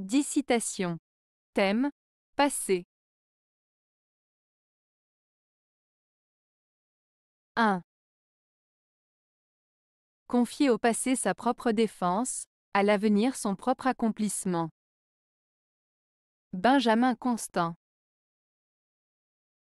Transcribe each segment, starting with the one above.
10 citations. Thème Passé. 1. Confier au passé sa propre défense, à l'avenir son propre accomplissement. Benjamin Constant.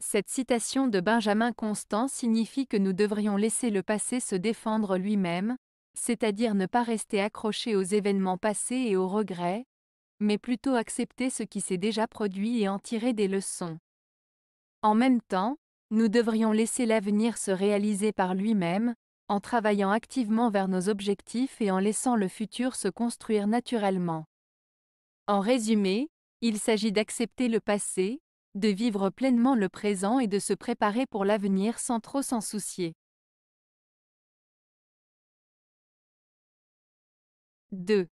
Cette citation de Benjamin Constant signifie que nous devrions laisser le passé se défendre lui-même, c'est-à-dire ne pas rester accroché aux événements passés et aux regrets, mais plutôt accepter ce qui s'est déjà produit et en tirer des leçons. En même temps, nous devrions laisser l'avenir se réaliser par lui-même, en travaillant activement vers nos objectifs et en laissant le futur se construire naturellement. En résumé, il s'agit d'accepter le passé, de vivre pleinement le présent et de se préparer pour l'avenir sans trop s'en soucier. 2.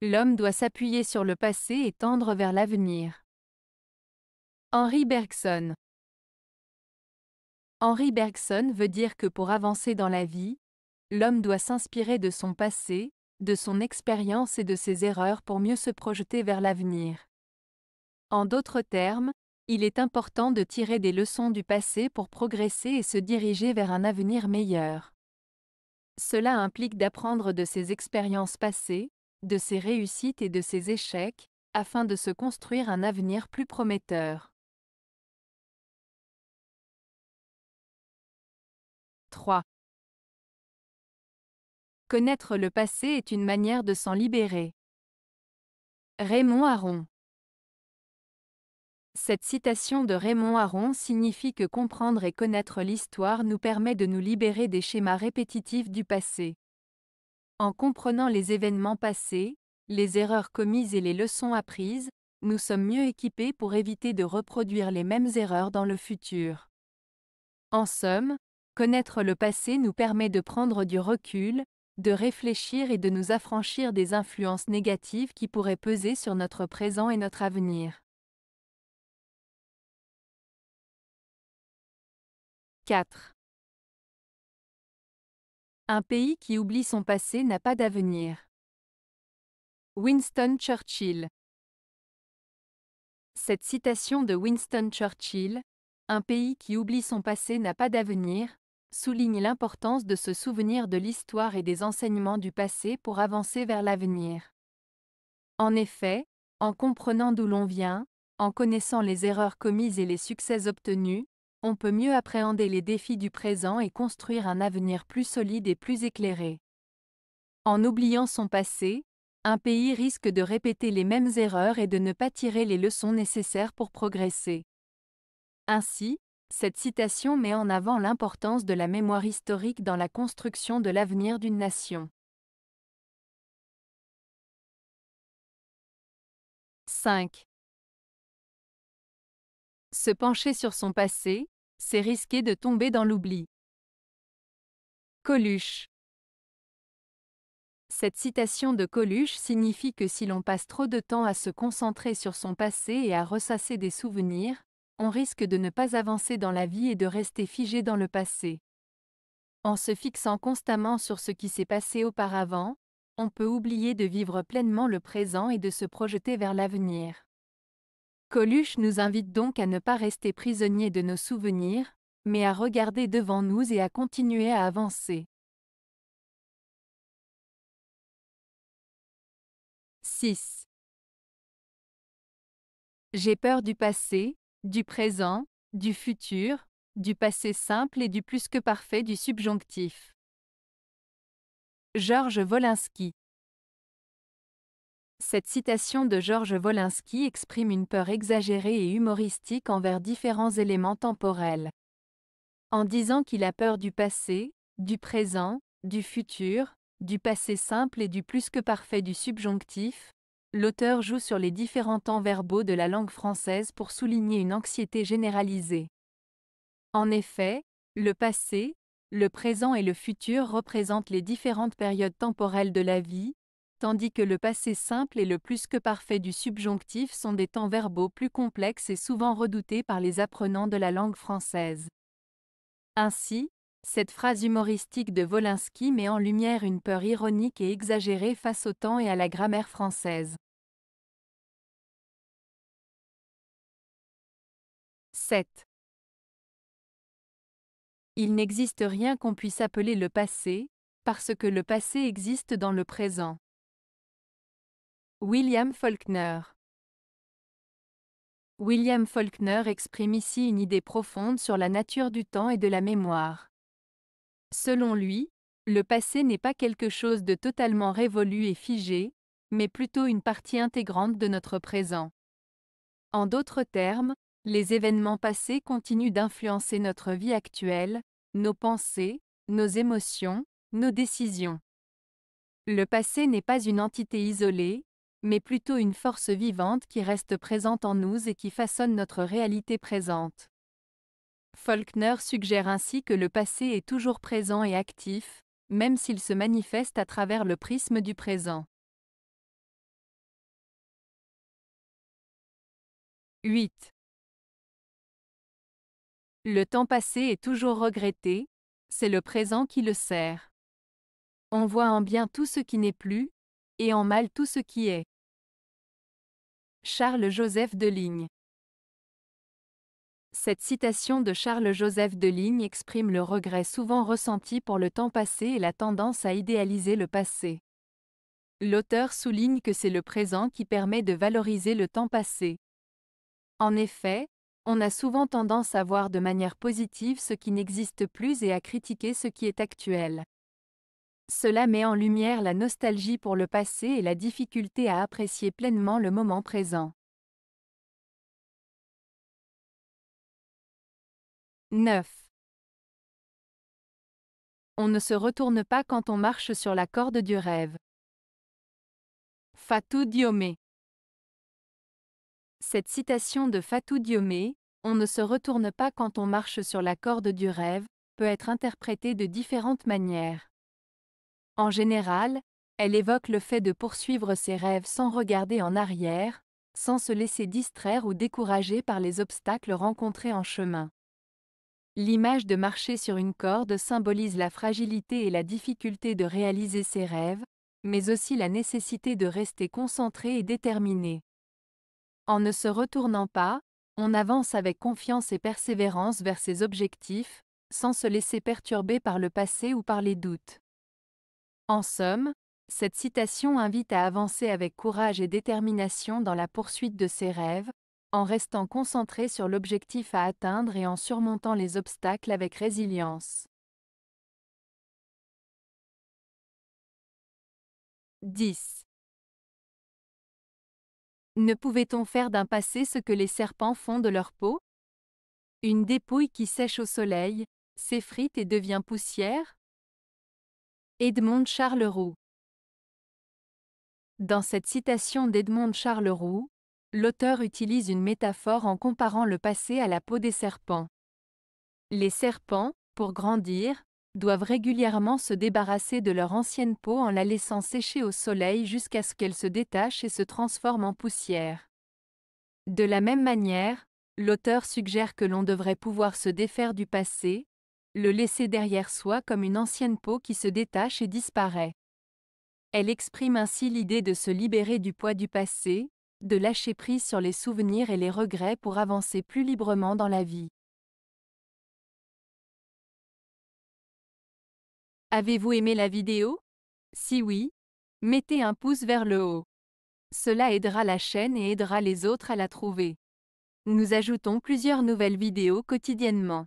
L'homme doit s'appuyer sur le passé et tendre vers l'avenir. Henri Bergson Henri Bergson veut dire que pour avancer dans la vie, l'homme doit s'inspirer de son passé, de son expérience et de ses erreurs pour mieux se projeter vers l'avenir. En d'autres termes, il est important de tirer des leçons du passé pour progresser et se diriger vers un avenir meilleur. Cela implique d'apprendre de ses expériences passées, de ses réussites et de ses échecs, afin de se construire un avenir plus prometteur. 3. Connaître le passé est une manière de s'en libérer. Raymond Aron Cette citation de Raymond Aron signifie que comprendre et connaître l'histoire nous permet de nous libérer des schémas répétitifs du passé. En comprenant les événements passés, les erreurs commises et les leçons apprises, nous sommes mieux équipés pour éviter de reproduire les mêmes erreurs dans le futur. En somme, connaître le passé nous permet de prendre du recul, de réfléchir et de nous affranchir des influences négatives qui pourraient peser sur notre présent et notre avenir. 4. Un pays qui oublie son passé n'a pas d'avenir. Winston Churchill Cette citation de Winston Churchill, Un pays qui oublie son passé n'a pas d'avenir, souligne l'importance de se souvenir de l'histoire et des enseignements du passé pour avancer vers l'avenir. En effet, en comprenant d'où l'on vient, en connaissant les erreurs commises et les succès obtenus, on peut mieux appréhender les défis du présent et construire un avenir plus solide et plus éclairé. En oubliant son passé, un pays risque de répéter les mêmes erreurs et de ne pas tirer les leçons nécessaires pour progresser. Ainsi, cette citation met en avant l'importance de la mémoire historique dans la construction de l'avenir d'une nation. 5. Se pencher sur son passé, c'est risquer de tomber dans l'oubli. Coluche Cette citation de Coluche signifie que si l'on passe trop de temps à se concentrer sur son passé et à ressasser des souvenirs, on risque de ne pas avancer dans la vie et de rester figé dans le passé. En se fixant constamment sur ce qui s'est passé auparavant, on peut oublier de vivre pleinement le présent et de se projeter vers l'avenir. Coluche nous invite donc à ne pas rester prisonniers de nos souvenirs, mais à regarder devant nous et à continuer à avancer. « 6. J'ai peur du passé, du présent, du futur, du passé simple et du plus que parfait du subjonctif. » Georges Volinsky cette citation de Georges Wolinski exprime une peur exagérée et humoristique envers différents éléments temporels. En disant qu'il a peur du passé, du présent, du futur, du passé simple et du plus que parfait du subjonctif, l'auteur joue sur les différents temps verbaux de la langue française pour souligner une anxiété généralisée. En effet, le passé, le présent et le futur représentent les différentes périodes temporelles de la vie, tandis que le passé simple et le plus que parfait du subjonctif sont des temps verbaux plus complexes et souvent redoutés par les apprenants de la langue française. Ainsi, cette phrase humoristique de Volinsky met en lumière une peur ironique et exagérée face au temps et à la grammaire française. 7. Il n'existe rien qu'on puisse appeler le passé, parce que le passé existe dans le présent. William Faulkner William Faulkner exprime ici une idée profonde sur la nature du temps et de la mémoire. Selon lui, le passé n'est pas quelque chose de totalement révolu et figé, mais plutôt une partie intégrante de notre présent. En d'autres termes, les événements passés continuent d'influencer notre vie actuelle, nos pensées, nos émotions, nos décisions. Le passé n'est pas une entité isolée, mais plutôt une force vivante qui reste présente en nous et qui façonne notre réalité présente. Faulkner suggère ainsi que le passé est toujours présent et actif, même s'il se manifeste à travers le prisme du présent. 8. Le temps passé est toujours regretté, c'est le présent qui le sert. On voit en bien tout ce qui n'est plus, et en mal tout ce qui est. Charles-Joseph Deligne Cette citation de Charles-Joseph Deligne exprime le regret souvent ressenti pour le temps passé et la tendance à idéaliser le passé. L'auteur souligne que c'est le présent qui permet de valoriser le temps passé. En effet, on a souvent tendance à voir de manière positive ce qui n'existe plus et à critiquer ce qui est actuel. Cela met en lumière la nostalgie pour le passé et la difficulté à apprécier pleinement le moment présent. 9. On ne se retourne pas quand on marche sur la corde du rêve. Fatou Diomé Cette citation de Fatou Diomé, On ne se retourne pas quand on marche sur la corde du rêve, peut être interprétée de différentes manières. En général, elle évoque le fait de poursuivre ses rêves sans regarder en arrière, sans se laisser distraire ou décourager par les obstacles rencontrés en chemin. L'image de marcher sur une corde symbolise la fragilité et la difficulté de réaliser ses rêves, mais aussi la nécessité de rester concentré et déterminé. En ne se retournant pas, on avance avec confiance et persévérance vers ses objectifs, sans se laisser perturber par le passé ou par les doutes. En somme, cette citation invite à avancer avec courage et détermination dans la poursuite de ses rêves, en restant concentré sur l'objectif à atteindre et en surmontant les obstacles avec résilience. 10. Ne pouvait-on faire d'un passé ce que les serpents font de leur peau Une dépouille qui sèche au soleil, s'effrite et devient poussière Edmond Charleroux Dans cette citation d'Edmond Charleroux, l'auteur utilise une métaphore en comparant le passé à la peau des serpents. Les serpents, pour grandir, doivent régulièrement se débarrasser de leur ancienne peau en la laissant sécher au soleil jusqu'à ce qu'elle se détache et se transforme en poussière. De la même manière, l'auteur suggère que l'on devrait pouvoir se défaire du passé, le laisser derrière soi comme une ancienne peau qui se détache et disparaît. Elle exprime ainsi l'idée de se libérer du poids du passé, de lâcher prise sur les souvenirs et les regrets pour avancer plus librement dans la vie. Avez-vous aimé la vidéo Si oui, mettez un pouce vers le haut. Cela aidera la chaîne et aidera les autres à la trouver. Nous ajoutons plusieurs nouvelles vidéos quotidiennement.